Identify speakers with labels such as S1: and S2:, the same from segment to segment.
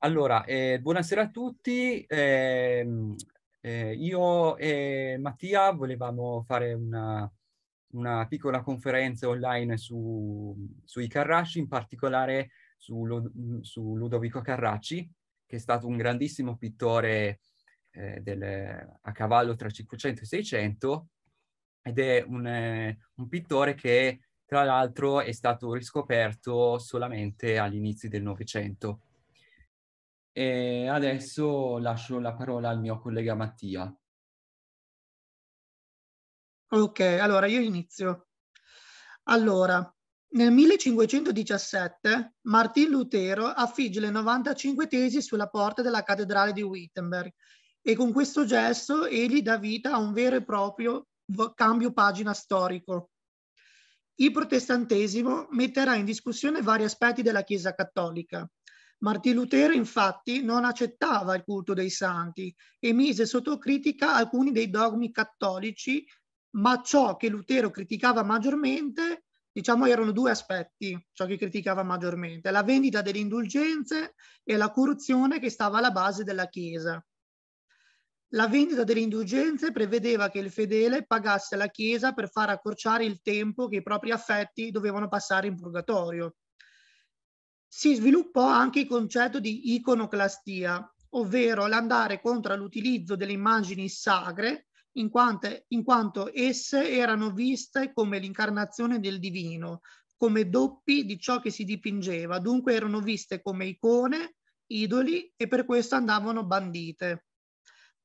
S1: Allora, eh, buonasera a tutti. Eh, eh, io e Mattia volevamo fare una, una piccola conferenza online su, sui Carracci, in particolare su, su, Ludovico Carracci, che è stato un grandissimo pittore eh, del, a cavallo tra 500 e 600 ed è un, eh, un pittore che tra l'altro è stato riscoperto solamente agli inizi del Novecento. E adesso lascio la parola al mio collega Mattia. Ok, allora io inizio.
S2: Allora, nel 1517 Martin Lutero affigge le 95 tesi sulla porta della cattedrale di Wittenberg e con questo gesto egli dà vita a un vero e proprio cambio pagina storico. Il protestantesimo metterà in discussione vari aspetti della Chiesa cattolica, Martì Lutero infatti non accettava il culto dei santi e mise sotto critica alcuni dei dogmi cattolici, ma ciò che Lutero criticava maggiormente, diciamo, erano due aspetti, ciò che criticava maggiormente, la vendita delle indulgenze e la corruzione che stava alla base della Chiesa. La vendita delle indulgenze prevedeva che il fedele pagasse la Chiesa per far accorciare il tempo che i propri affetti dovevano passare in purgatorio si sviluppò anche il concetto di iconoclastia, ovvero l'andare contro l'utilizzo delle immagini sacre in, quante, in quanto esse erano viste come l'incarnazione del divino, come doppi di ciò che si dipingeva, dunque erano viste come icone, idoli e per questo andavano bandite.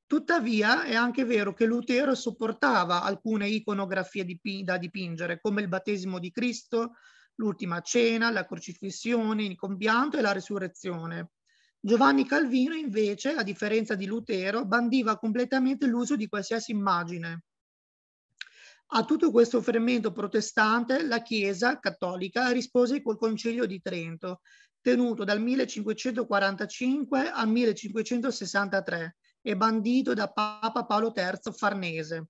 S2: Tuttavia è anche vero che Lutero sopportava alcune iconografie dip- da dipingere, come il battesimo di Cristo, l'ultima cena, la crocifissione, il compianto e la resurrezione. Giovanni Calvino invece, a differenza di Lutero, bandiva completamente l'uso di qualsiasi immagine. A tutto questo fermento protestante la Chiesa cattolica rispose col Concilio di Trento, tenuto dal 1545 al 1563 e bandito da Papa Paolo III Farnese.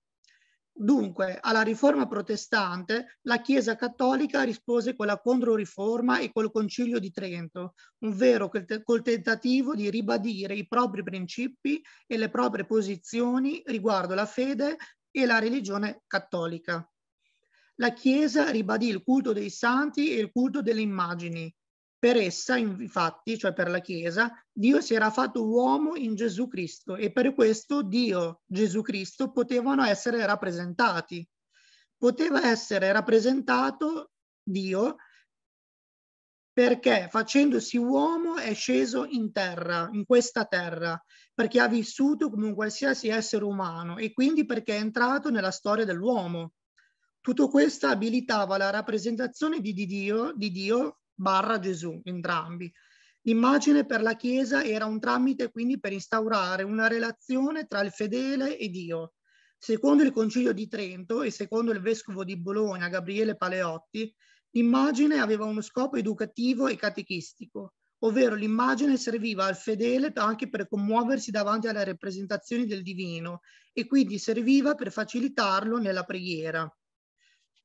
S2: Dunque, alla riforma protestante la Chiesa cattolica rispose con la Controriforma e col Concilio di Trento, ovvero col tentativo di ribadire i propri principi e le proprie posizioni riguardo la fede e la religione cattolica. La Chiesa ribadì il culto dei santi e il culto delle immagini, per essa, infatti, cioè per la Chiesa, Dio si era fatto uomo in Gesù Cristo e per questo Dio, Gesù Cristo, potevano essere rappresentati. Poteva essere rappresentato Dio perché facendosi uomo è sceso in terra, in questa terra, perché ha vissuto come un qualsiasi essere umano e quindi perché è entrato nella storia dell'uomo. Tutto questo abilitava la rappresentazione di Dio, di Dio barra Gesù, entrambi. L'immagine per la Chiesa era un tramite quindi per instaurare una relazione tra il fedele e Dio. Secondo il Concilio di Trento e secondo il Vescovo di Bologna Gabriele Paleotti, l'immagine aveva uno scopo educativo e catechistico, ovvero l'immagine serviva al fedele anche per commuoversi davanti alle rappresentazioni del divino e quindi serviva per facilitarlo nella preghiera.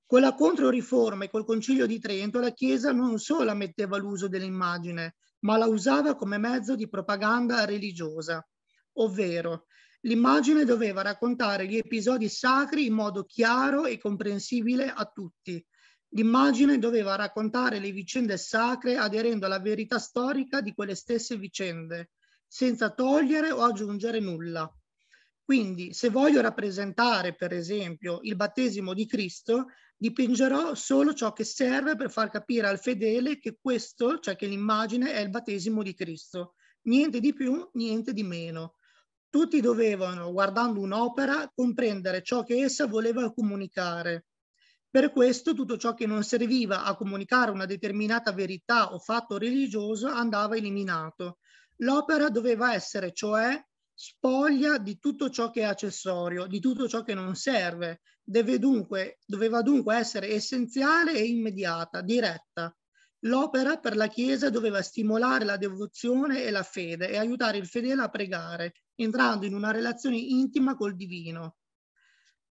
S2: Con la controriforma e col Concilio di Trento la Chiesa non solo ammetteva l'uso dell'immagine, ma la usava come mezzo di propaganda religiosa, ovvero l'immagine doveva raccontare gli episodi sacri in modo chiaro e comprensibile a tutti. L'immagine doveva raccontare le vicende sacre aderendo alla verità storica di quelle stesse vicende, senza togliere o aggiungere nulla. Quindi, se voglio rappresentare, per esempio, il battesimo di Cristo, dipingerò solo ciò che serve per far capire al fedele che questo, cioè che l'immagine è il battesimo di Cristo, niente di più, niente di meno. Tutti dovevano, guardando un'opera, comprendere ciò che essa voleva comunicare. Per questo tutto ciò che non serviva a comunicare una determinata verità o fatto religioso andava eliminato. L'opera doveva essere cioè spoglia di tutto ciò che è accessorio, di tutto ciò che non serve. Dunque, doveva dunque essere essenziale e immediata, diretta. L'opera per la Chiesa doveva stimolare la devozione e la fede e aiutare il fedele a pregare, entrando in una relazione intima col divino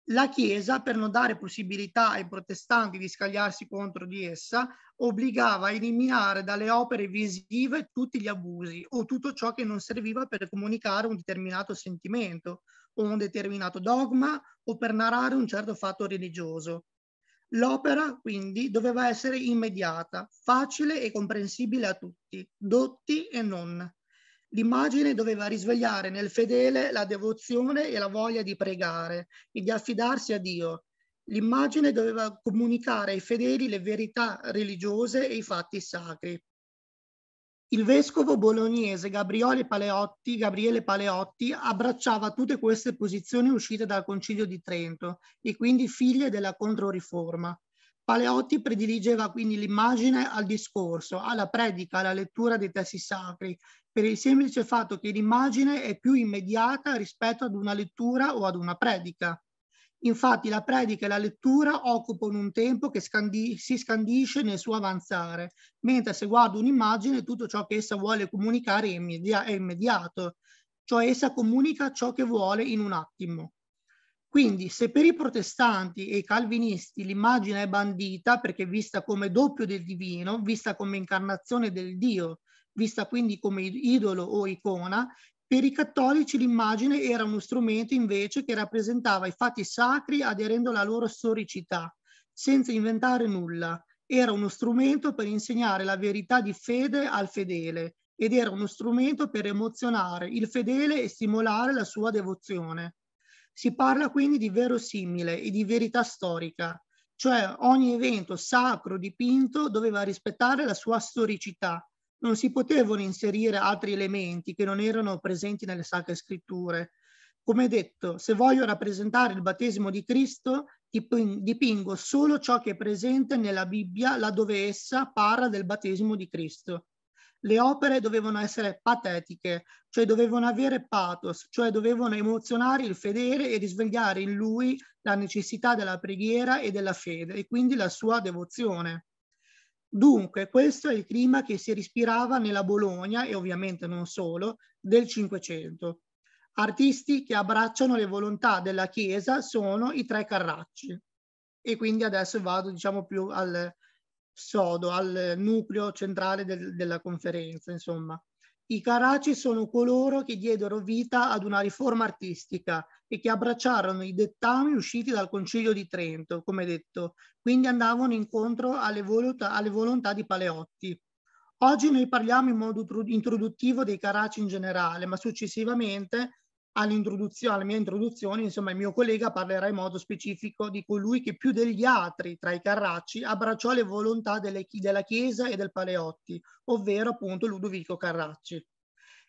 S2: la Chiesa, per non dare possibilità ai protestanti di scagliarsi contro di essa, obbligava a eliminare dalle opere visive tutti gli abusi o tutto ciò che non serviva per comunicare un determinato sentimento o un determinato dogma o per narrare un certo fatto religioso. L'opera, quindi, doveva essere immediata, facile e comprensibile a tutti, dotti e non. L'immagine doveva risvegliare nel fedele la devozione e la voglia di pregare e di affidarsi a Dio. L'immagine doveva comunicare ai fedeli le verità religiose e i fatti sacri. Il vescovo bolognese Gabriele Paleotti, Gabriele Paleotti abbracciava tutte queste posizioni uscite dal Concilio di Trento e quindi figlie della Controriforma. Paleotti prediligeva quindi l'immagine al discorso, alla predica, alla lettura dei testi sacri, per il semplice fatto che l'immagine è più immediata rispetto ad una lettura o ad una predica. Infatti la predica e la lettura occupano un tempo che scandi si scandisce nel suo avanzare, mentre se guardo un'immagine tutto ciò che essa vuole comunicare è, immedi è immediato, cioè essa comunica ciò che vuole in un attimo. Quindi se per i protestanti e i calvinisti l'immagine è bandita perché vista come doppio del divino, vista come incarnazione del Dio, vista quindi come idolo o icona, per i cattolici l'immagine era uno strumento invece che rappresentava i fatti sacri aderendo alla loro storicità, senza inventare nulla. Era uno strumento per insegnare la verità di fede al fedele ed era uno strumento per emozionare il fedele e stimolare la sua devozione. Si parla quindi di verosimile e di verità storica, cioè ogni evento sacro dipinto doveva rispettare la sua storicità. Non si potevano inserire altri elementi che non erano presenti nelle sacre scritture. Come detto, se voglio rappresentare il battesimo di Cristo, dipingo solo ciò che è presente nella Bibbia, laddove essa parla del battesimo di Cristo le opere dovevano essere patetiche, cioè dovevano avere pathos, cioè dovevano emozionare il fedele e risvegliare in lui la necessità della preghiera e della fede e quindi la sua devozione. Dunque, questo è il clima che si rispirava nella Bologna, e ovviamente non solo, del Cinquecento. Artisti che abbracciano le volontà della Chiesa sono i tre Carracci. E quindi adesso vado, diciamo, più al, sodo al nucleo centrale del, della conferenza, insomma. I caraci sono coloro che diedero vita ad una riforma artistica e che abbracciarono i dettami usciti dal Concilio di Trento, come detto, quindi andavano incontro alle, voluta, alle volontà di Paleotti. Oggi noi parliamo in modo introduttivo dei caraci in generale, ma successivamente all'introduzione, alla mia introduzione, insomma, il mio collega parlerà in modo specifico di colui che più degli altri tra i Carracci abbracciò le volontà delle, della Chiesa e del Paleotti, ovvero appunto Ludovico Carracci.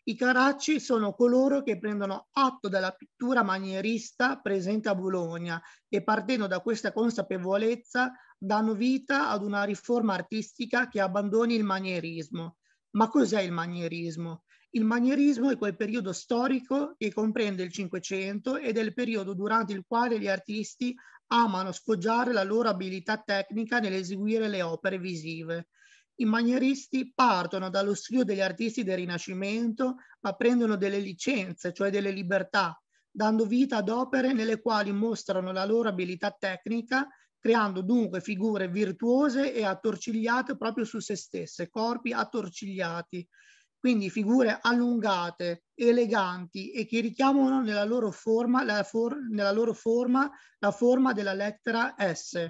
S2: I Carracci sono coloro che prendono atto della pittura manierista presente a Bologna e partendo da questa consapevolezza danno vita ad una riforma artistica che abbandoni il manierismo. Ma cos'è il manierismo? Il manierismo è quel periodo storico che comprende il Cinquecento ed è il periodo durante il quale gli artisti amano sfoggiare la loro abilità tecnica nell'eseguire le opere visive. I manieristi partono dallo studio degli artisti del Rinascimento, ma prendono delle licenze, cioè delle libertà, dando vita ad opere nelle quali mostrano la loro abilità tecnica, creando dunque figure virtuose e attorcigliate proprio su se stesse, corpi attorcigliati quindi figure allungate, eleganti e che richiamano nella loro forma la, for loro forma, la forma della lettera S.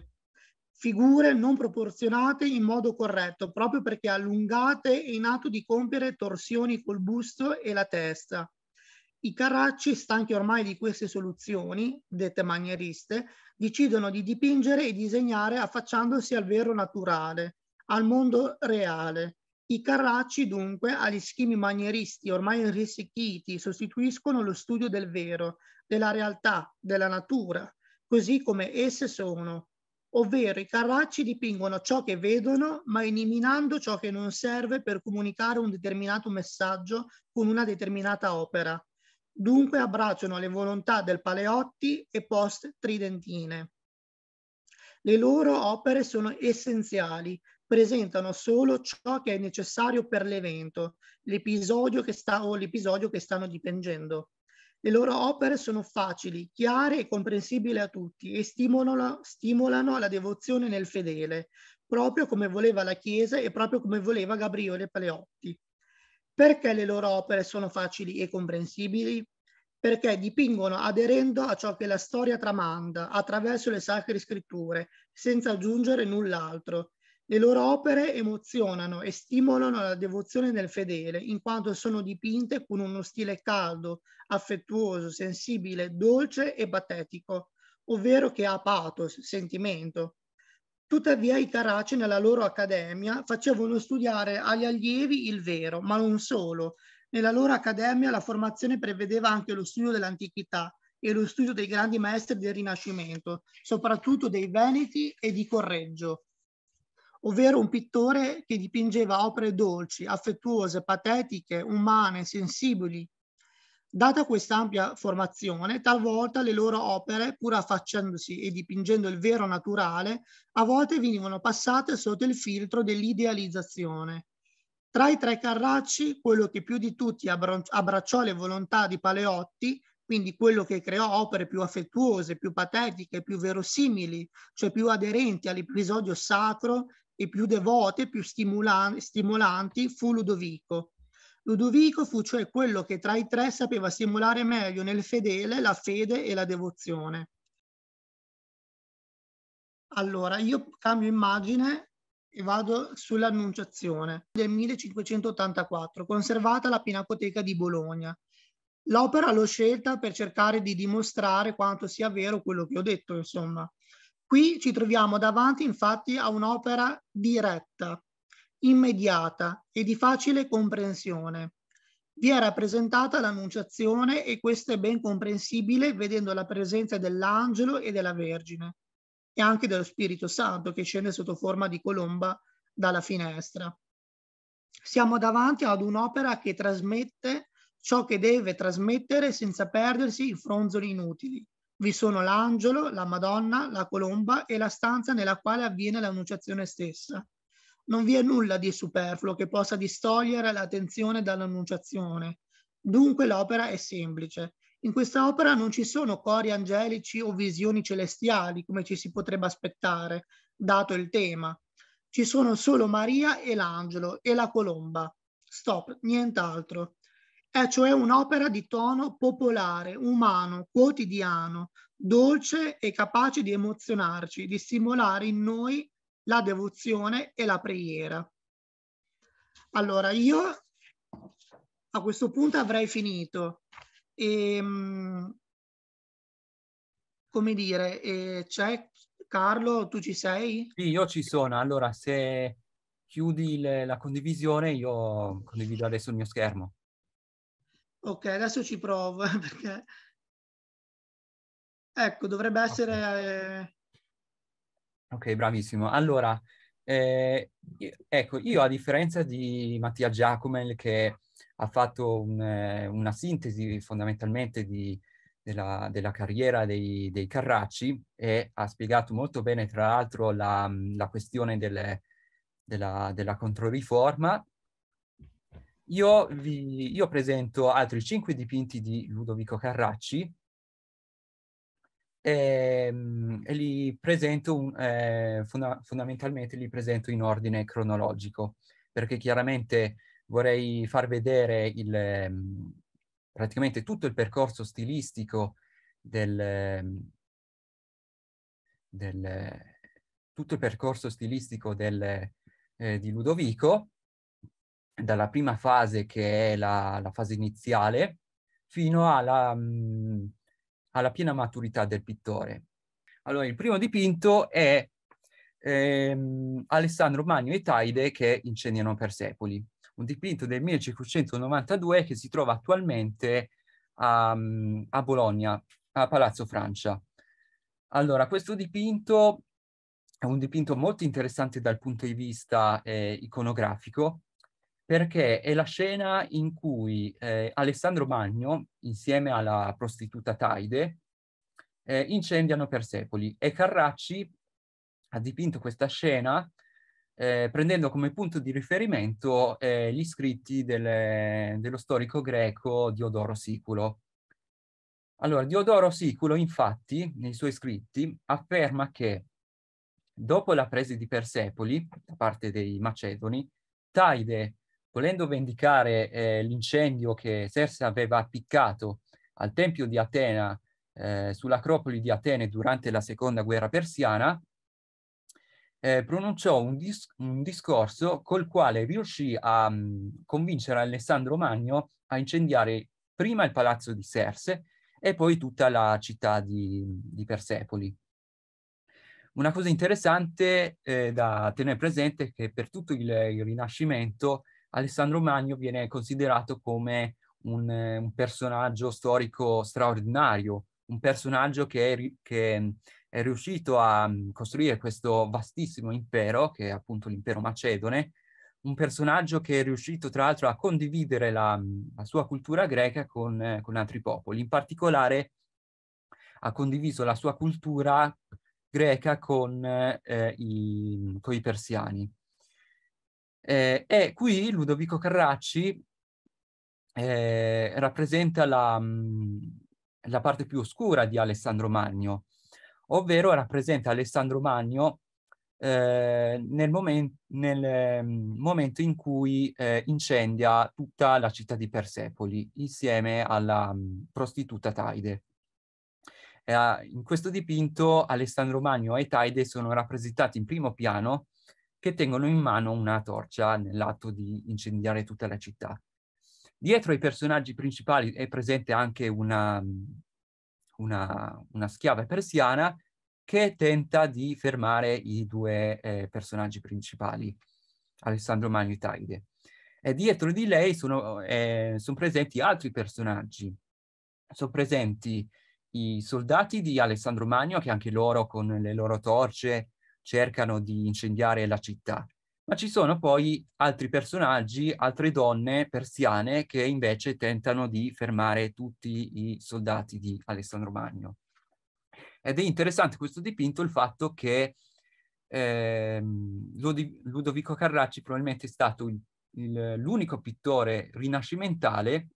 S2: Figure non proporzionate in modo corretto, proprio perché allungate e in atto di compiere torsioni col busto e la testa. I carracci, stanchi ormai di queste soluzioni, dette manieriste, decidono di dipingere e disegnare affacciandosi al vero naturale, al mondo reale, i carracci dunque agli schemi manieristi ormai risicchiti, sostituiscono lo studio del vero, della realtà, della natura, così come esse sono, ovvero i carracci dipingono ciò che vedono, ma eliminando ciò che non serve per comunicare un determinato messaggio con una determinata opera. Dunque abbracciano le volontà del Paleotti e post Tridentine. Le loro opere sono essenziali presentano solo ciò che è necessario per l'evento, l'episodio che sta, o l'episodio che stanno dipingendo. Le loro opere sono facili, chiare e comprensibili a tutti e stimolano, stimolano la devozione nel fedele, proprio come voleva la Chiesa e proprio come voleva Gabriele Paleotti. Perché le loro opere sono facili e comprensibili? Perché dipingono aderendo a ciò che la storia tramanda attraverso le sacre scritture, senza aggiungere null'altro le loro opere emozionano e stimolano la devozione del fedele, in quanto sono dipinte con uno stile caldo, affettuoso, sensibile, dolce e patetico, ovvero che ha pathos, sentimento. Tuttavia i Caracci nella loro accademia facevano studiare agli allievi il vero, ma non solo. Nella loro accademia la formazione prevedeva anche lo studio dell'antichità e lo studio dei grandi maestri del Rinascimento, soprattutto dei Veneti e di Correggio ovvero un pittore che dipingeva opere dolci, affettuose, patetiche, umane, sensibili. Data questa ampia formazione, talvolta le loro opere, pur affacciandosi e dipingendo il vero naturale, a volte venivano passate sotto il filtro dell'idealizzazione. Tra i tre carracci, quello che più di tutti abbracciò le volontà di Paleotti, quindi quello che creò opere più affettuose, più patetiche, più verosimili, cioè più aderenti all'episodio sacro e più devote, più stimolan stimolanti fu Ludovico. Ludovico fu cioè quello che tra i tre sapeva stimolare meglio nel fedele la fede e la devozione. Allora, io cambio immagine e vado sull'Annunciazione del 1584, conservata alla Pinacoteca di Bologna. L'opera l'ho scelta per cercare di dimostrare quanto sia vero quello che ho detto, insomma. Qui ci troviamo davanti infatti a un'opera diretta, immediata e di facile comprensione. Vi è rappresentata l'Annunciazione e questo è ben comprensibile vedendo la presenza dell'angelo e della Vergine e anche dello Spirito Santo che scende sotto forma di colomba dalla finestra. Siamo davanti ad un'opera che trasmette ciò che deve trasmettere senza perdersi in fronzoli inutili, vi sono l'angelo, la Madonna, la colomba e la stanza nella quale avviene l'annunciazione stessa. Non vi è nulla di superfluo che possa distogliere l'attenzione dall'annunciazione. Dunque l'opera è semplice. In questa opera non ci sono cori angelici o visioni celestiali, come ci si potrebbe aspettare, dato il tema. Ci sono solo Maria e l'angelo e la colomba. Stop, nient'altro. È cioè un'opera di tono popolare, umano, quotidiano, dolce e capace di emozionarci, di stimolare in noi la devozione e la preghiera. Allora, io a questo punto avrei finito. E, ehm, come dire, eh, c'è Carlo, tu ci sei?
S1: Sì, io ci sono. Allora, se chiudi le, la condivisione, io condivido adesso il mio schermo.
S2: Ok, adesso ci provo perché... Ecco, dovrebbe essere... Ok,
S1: eh, okay bravissimo. Allora, eh, ecco, io a differenza di Mattia Giacomel che ha fatto un, eh, una sintesi fondamentalmente di, della, della, carriera dei, dei, Carracci e ha spiegato molto bene, tra l'altro, la, la questione delle, della, della, controriforma io, vi, io presento altri cinque dipinti di Ludovico Carracci e, ehm, e li presento un, eh, funda- fondamentalmente li presento in ordine cronologico perché chiaramente vorrei far vedere il, ehm, praticamente tutto il percorso stilistico del, ehm, del tutto il percorso stilistico del, eh, di Ludovico dalla prima fase che è la, la fase iniziale fino alla, mh, mm, alla, piena maturità del pittore. Allora, il primo dipinto è ehm, Alessandro Magno e Taide che incendiano Persepoli, un dipinto del 1592 che si trova attualmente a, mm, a Bologna, a Palazzo Francia. Allora, questo dipinto è un dipinto molto interessante dal punto di vista eh, iconografico, perché è la scena in cui eh, Alessandro Magno, insieme alla prostituta Taide, eh, incendiano Persepoli e Carracci ha dipinto questa scena eh, prendendo come punto di riferimento eh, gli scritti delle, dello storico greco Diodoro Siculo. Allora, Diodoro Siculo, infatti, nei suoi scritti, afferma che dopo la presa di Persepoli da parte dei Macedoni, Taide volendo vendicare eh, l'incendio che Serse aveva appiccato al Tempio di Atena, eh, sull'Acropoli di Atene durante la Seconda Guerra Persiana, eh, pronunciò un, dis un, discorso col quale riuscì a mh, mm, convincere Alessandro Magno a incendiare prima il palazzo di Serse e poi tutta la città di, di Persepoli. Una cosa interessante eh, da tenere presente è che per tutto il, il Rinascimento Alessandro Magno viene considerato come un, eh, un personaggio storico straordinario, un personaggio che è, che mm, è riuscito a mm, costruire questo vastissimo impero, che è appunto l'impero macedone, un personaggio che è riuscito tra l'altro a condividere la, mm, la sua cultura greca con, eh, con, altri popoli. In particolare ha condiviso la sua cultura greca con, eh, i, con i persiani. Eh, e qui Ludovico Carracci eh, rappresenta la, mm, la, parte più oscura di Alessandro Magno, ovvero rappresenta Alessandro Magno eh, nel, momen nel mm, momento in cui eh, incendia tutta la città di Persepoli insieme alla mm, prostituta Taide. Eh, in questo dipinto Alessandro Magno e Taide sono rappresentati in primo piano che tengono in mano una torcia nell'atto di incendiare tutta la città. Dietro ai personaggi principali è presente anche una, una, una schiava persiana che tenta di fermare i due eh, personaggi principali, Alessandro Magno e Taide. E dietro di lei sono, eh, sono presenti altri personaggi. Sono presenti i soldati di Alessandro Magno, che anche loro con le loro torce cercano di incendiare la città. Ma ci sono poi altri personaggi, altre donne persiane che invece tentano di fermare tutti i soldati di Alessandro Magno. Ed è interessante questo dipinto il fatto che eh, Ludovico Carracci probabilmente è stato il, il, l'unico pittore rinascimentale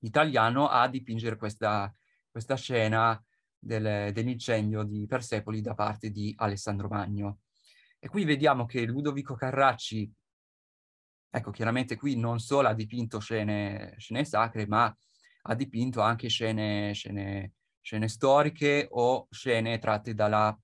S1: italiano a dipingere questa, questa scena del, dell'incendio di Persepoli da parte di Alessandro Magno. E qui vediamo che Ludovico Carracci, ecco, chiaramente qui non solo ha dipinto scene, scene sacre, ma ha dipinto anche scene, scene, scene storiche o scene tratte dalla,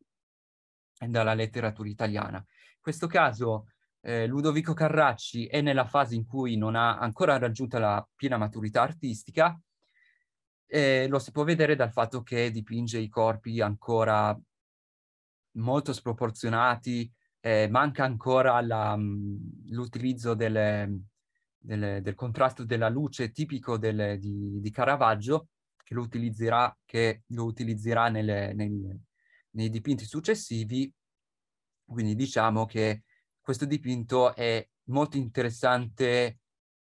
S1: dalla letteratura italiana. In questo caso eh, Ludovico Carracci è nella fase in cui non ha ancora raggiunto la piena maturità artistica, e lo si può vedere dal fatto che dipinge i corpi ancora molto sproporzionati, eh, manca ancora la, mhmm, l'utilizzo delle, delle, del contrasto della luce tipico delle, di, di, Caravaggio, che lo utilizzerà, che lo utilizzerà nelle, nel, nei dipinti successivi. Quindi diciamo che questo dipinto è molto interessante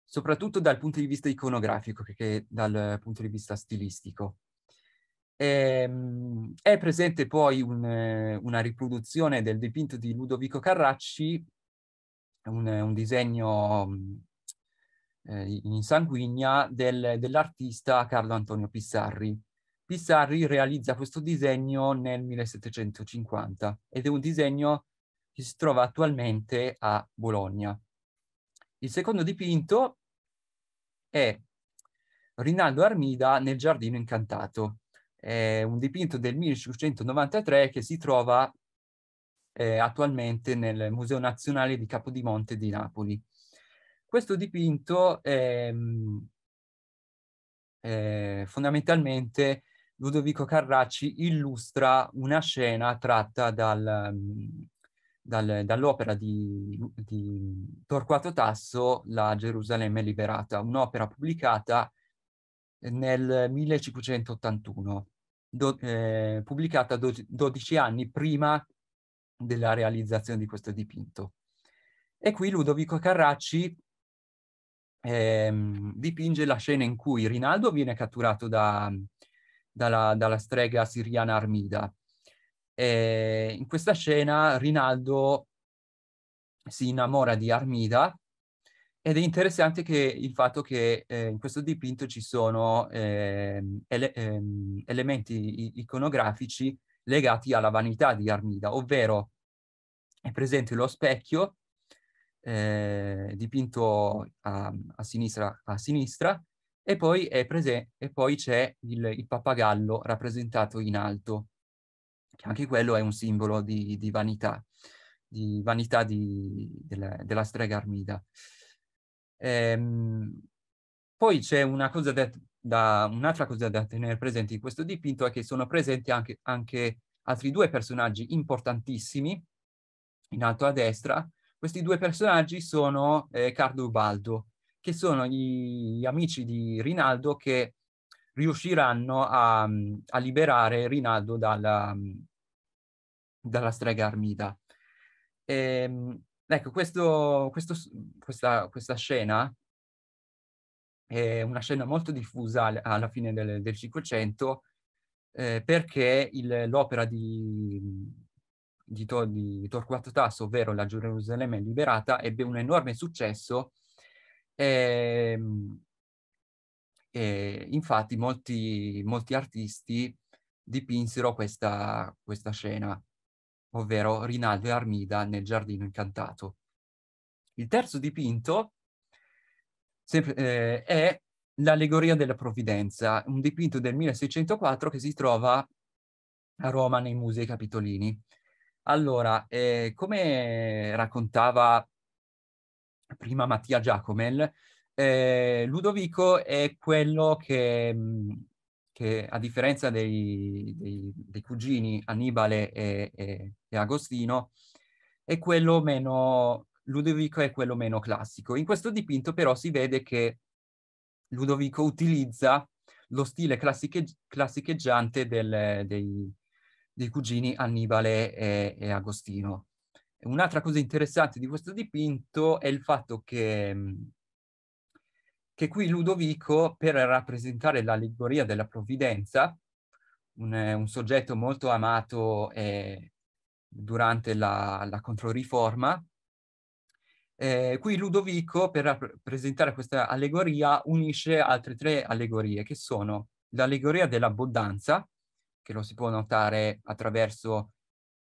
S1: soprattutto dal punto di vista iconografico che dal punto di vista stilistico. Ehm, è presente poi un, una riproduzione del dipinto di Ludovico Carracci, un, un disegno eh, in sanguigna del, dell'artista Carlo Antonio Pissarri. Pissarri realizza questo disegno nel 1750 ed è un disegno che si trova attualmente a Bologna. Il secondo dipinto è Rinaldo Armida nel Giardino Incantato. È un dipinto del 1593 che si trova eh, attualmente nel Museo Nazionale di Capodimonte di Napoli. Questo dipinto è, mm, è fondamentalmente Ludovico Carracci illustra una scena tratta dal, mm, dal, dall'opera di, di, Torquato Tasso, La Gerusalemme liberata, un'opera pubblicata nel 1581, do, eh, pubblicata 12 anni prima della realizzazione di questo dipinto. E qui Ludovico Carracci eh, dipinge la scena in cui Rinaldo viene catturato da, dalla, dalla strega siriana Armida e in questa scena Rinaldo si innamora di Armida ed è interessante che il fatto che eh, in questo dipinto ci sono eh, ele- ehm, elementi iconografici legati alla vanità di Armida, ovvero è presente lo specchio eh, dipinto a, a, sinistra, a sinistra e poi, prese- e poi c'è il, il pappagallo rappresentato in alto anche quello è un simbolo di, di vanità, di vanità di, della, della, strega Armida. Ehm, poi c'è una cosa da, da, un'altra cosa da tenere presente in questo dipinto è che sono presenti anche, anche altri due personaggi importantissimi, in alto a destra. Questi due personaggi sono eh, Carlo e Ubaldo, che sono gli amici di Rinaldo che riusciranno a, a liberare Rinaldo dalla, dalla strega Armida. E, ehm, ecco, questo, questo, questa, questa, scena è una scena molto diffusa alla fine del, del Cinquecento eh, perché il, l'opera di, di, di, Torquato Tasso, ovvero La Gerusalemme liberata, ebbe un enorme successo. Eh, e infatti molti, molti artisti dipinsero questa, questa scena, ovvero Rinaldo e Armida nel giardino incantato. Il terzo dipinto sempre, eh, è l'allegoria della provvidenza, un dipinto del 1604 che si trova a Roma nei musei capitolini. Allora, eh, come raccontava prima Mattia Giacomel, eh, Ludovico è quello che, che a differenza dei, dei, dei cugini Annibale e, e, e, Agostino, è quello meno, Ludovico è quello meno classico. In questo dipinto però si vede che Ludovico utilizza lo stile classiche, classicheggiante del, dei, dei, cugini Annibale e, e Agostino. Un'altra cosa interessante di questo dipinto è il fatto che che qui Ludovico, per rappresentare l'allegoria della provvidenza, un, eh, un, soggetto molto amato eh, durante la, la Controriforma, eh, qui Ludovico, per rappresentare questa allegoria, unisce altre tre allegorie, che sono l'allegoria dell'abbondanza, che lo si può notare attraverso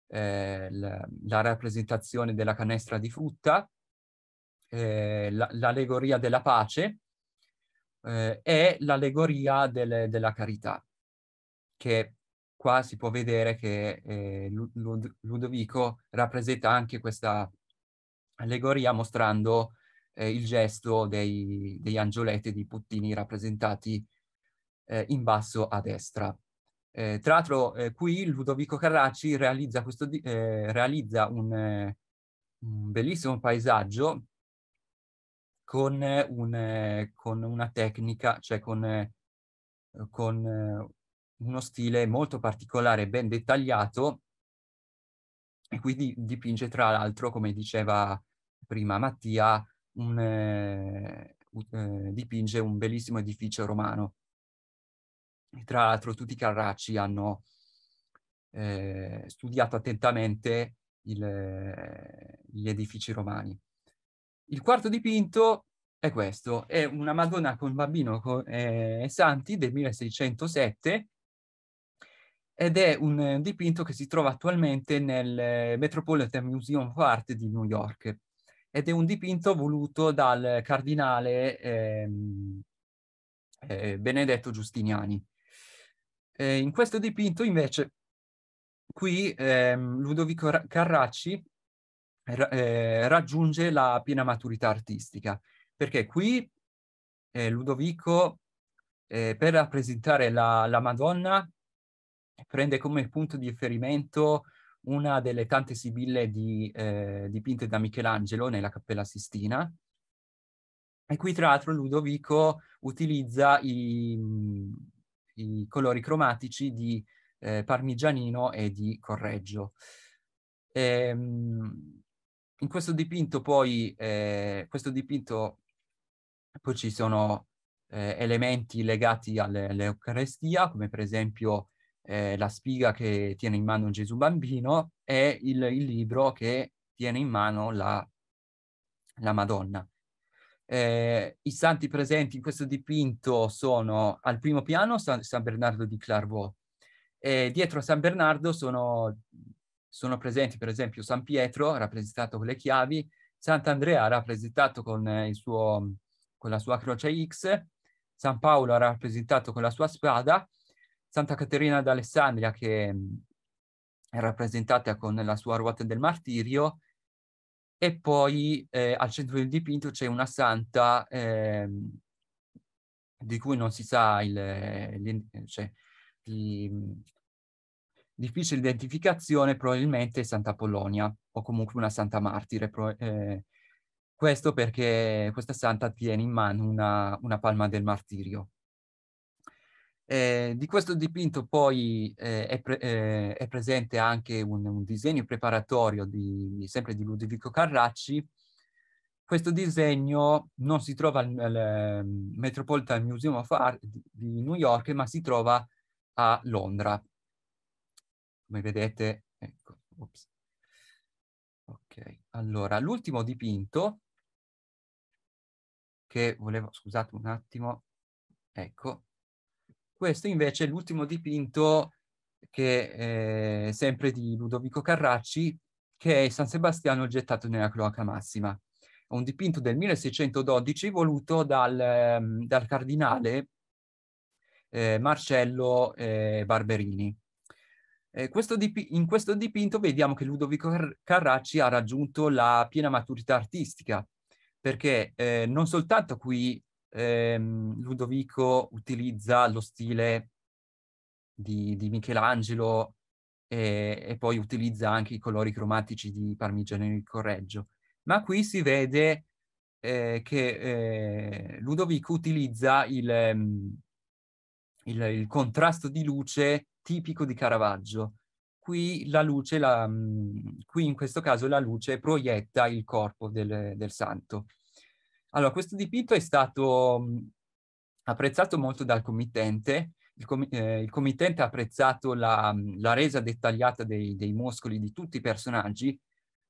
S1: eh, la, la, rappresentazione della canestra di frutta, eh, l'allegoria della pace, eh, è l'allegoria delle, della carità, che qua si può vedere che eh, Ludovico rappresenta anche questa allegoria mostrando eh, il gesto dei, degli angioletti, dei puttini rappresentati eh, in basso a destra. Eh, tra l'altro eh, qui Ludovico Carracci realizza, questo, eh, realizza un, eh, un, bellissimo paesaggio con, eh, un, eh, con una tecnica, cioè con, eh, con uno stile molto particolare, ben dettagliato, e qui dipinge tra l'altro, come diceva prima Mattia, un, eh, dipinge un bellissimo edificio romano. E tra l'altro tutti i Carracci hanno eh, studiato attentamente il, gli edifici romani. Il quarto dipinto è questo, è una Madonna con Bambino con, eh, Santi del 1607 ed è un eh, dipinto che si trova attualmente nel eh, Metropolitan Museum of Art di New York ed è un dipinto voluto dal cardinale eh, eh, Benedetto Giustiniani. Eh, in questo dipinto invece qui ehm, Ludovico Carracci eh, raggiunge la piena maturità artistica, perché qui eh, Ludovico eh, per rappresentare la, la, Madonna prende come punto di riferimento una delle tante sibille di, eh, dipinte da Michelangelo nella Cappella Sistina, e qui tra l'altro Ludovico utilizza i, i colori cromatici di eh, Parmigianino e di Correggio. Ehm, in questo dipinto poi, eh, questo dipinto, poi ci sono eh, elementi legati all'Eucarestia, come per esempio eh, la spiga che tiene in mano Gesù bambino e il, il libro che tiene in mano la, la Madonna. Eh, I santi presenti in questo dipinto sono al primo piano San, San Bernardo di Clairvaux, e dietro a San Bernardo sono sono presenti per esempio San Pietro, rappresentato con le chiavi, Sant'Andrea rappresentato con, eh, suo, con la sua croce X, San Paolo rappresentato con la sua spada, Santa Caterina d'Alessandria che mm, è rappresentata con la sua ruota del martirio e poi eh, al centro del dipinto c'è una santa eh, di cui non si sa il, eh, il, cioè, il, difficile identificazione probabilmente Santa Polonia o comunque una Santa Martire. Pro- eh, questo perché questa santa tiene in mano una, una palma del martirio. Eh, di questo dipinto poi eh, è, pre- eh, è, presente anche un, un disegno preparatorio di, sempre di Ludovico Carracci. Questo disegno non si trova al, al ehm, Metropolitan Museum of Art di New York, ma si trova a Londra come vedete, ecco, ops. ok, allora l'ultimo dipinto che volevo, scusate un attimo, ecco, questo invece è l'ultimo dipinto che è eh, sempre di Ludovico Carracci, che è San Sebastiano gettato nella cloaca massima. È un dipinto del 1612 voluto dal, ehm, dal cardinale eh, Marcello eh, Barberini. Eh, questo dip- in questo dipinto vediamo che Ludovico Car- Carracci ha raggiunto la piena maturità artistica, perché eh, non soltanto qui ehm, Ludovico utilizza lo stile di, di Michelangelo e, eh, e, poi utilizza anche i colori cromatici di Parmigiano e Correggio, ma qui si vede eh, che eh, Ludovico utilizza il, ehm, il, il contrasto di luce tipico di Caravaggio. Qui, la luce, la, mm, qui in questo caso la luce proietta il corpo del, del santo. Allora, questo dipinto è stato mm, apprezzato molto dal committente, il, com eh, il, committente ha apprezzato la, mm, la resa dettagliata dei, dei, muscoli di tutti i personaggi,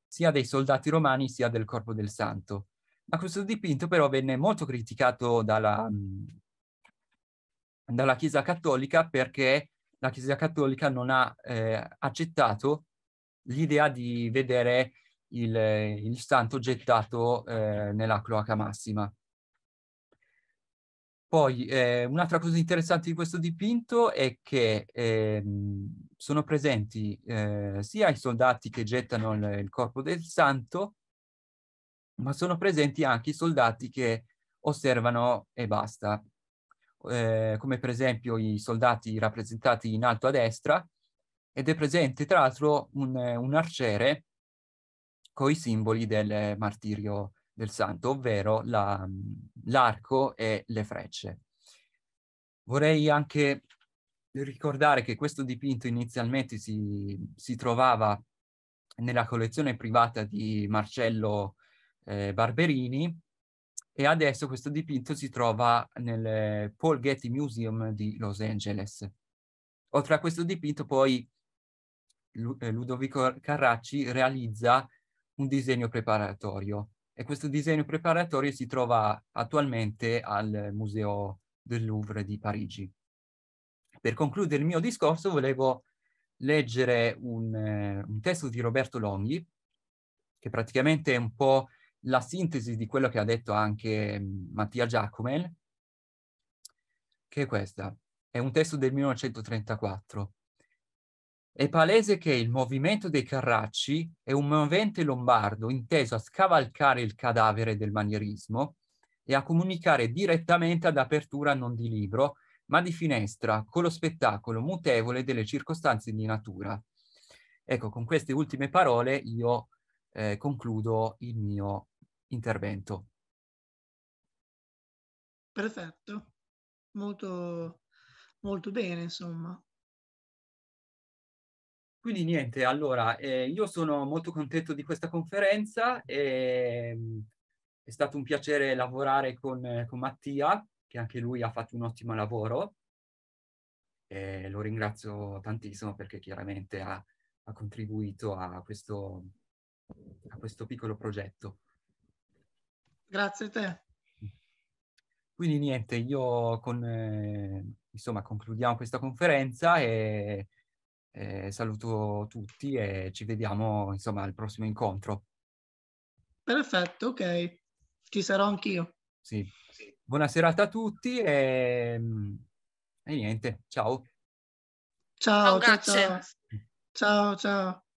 S1: sia dei soldati romani sia del corpo del santo. Ma questo dipinto però venne molto criticato dalla, dalla Chiesa Cattolica perché la Chiesa Cattolica non ha eh, accettato l'idea di vedere il, il santo gettato eh, nella cloaca massima. Poi eh, un'altra cosa interessante di questo dipinto è che ehm, sono presenti eh, sia i soldati che gettano il, il, corpo del santo, ma sono presenti anche i soldati che osservano e basta. Eh, come per esempio i soldati rappresentati in alto a destra, ed è presente tra l'altro un, un arciere con i simboli del martirio del santo, ovvero la, l'arco e le frecce. Vorrei anche ricordare che questo dipinto inizialmente si, si trovava nella collezione privata di Marcello eh, Barberini e adesso questo dipinto si trova nel Paul Getty Museum di Los Angeles. Oltre a questo dipinto poi eh, Ludovico Carracci realizza un disegno preparatorio e questo disegno preparatorio si trova attualmente al Museo del Louvre di Parigi. Per concludere il mio discorso volevo leggere un, eh, un testo di Roberto Longhi che praticamente è un po' la sintesi di quello che ha detto anche mm, Mattia Giacomel, che è questa. È un testo del 1934. È palese che il movimento dei carracci è un movente lombardo inteso a scavalcare il cadavere del manierismo e a comunicare direttamente ad apertura non di libro, ma di finestra, con lo spettacolo mutevole delle circostanze di natura. Ecco, con queste ultime parole io eh, concludo il mio intervento.
S2: Perfetto, molto, molto bene insomma.
S1: Quindi niente, allora eh, io sono molto contento di questa conferenza, e, ehm, è stato un piacere lavorare con, con Mattia, che anche lui ha fatto un ottimo lavoro e lo ringrazio tantissimo perché chiaramente ha, ha contribuito a questo, a questo piccolo progetto.
S2: Grazie a te.
S1: Quindi niente, io con, eh, insomma, concludiamo questa conferenza e eh, saluto tutti e ci vediamo insomma al prossimo incontro.
S2: Perfetto, ok. Ci sarò anch'io.
S1: Sì. Buona serata a tutti e, mm, e niente, ciao.
S2: Ciao, ciao, ciao. Ciao, ciao.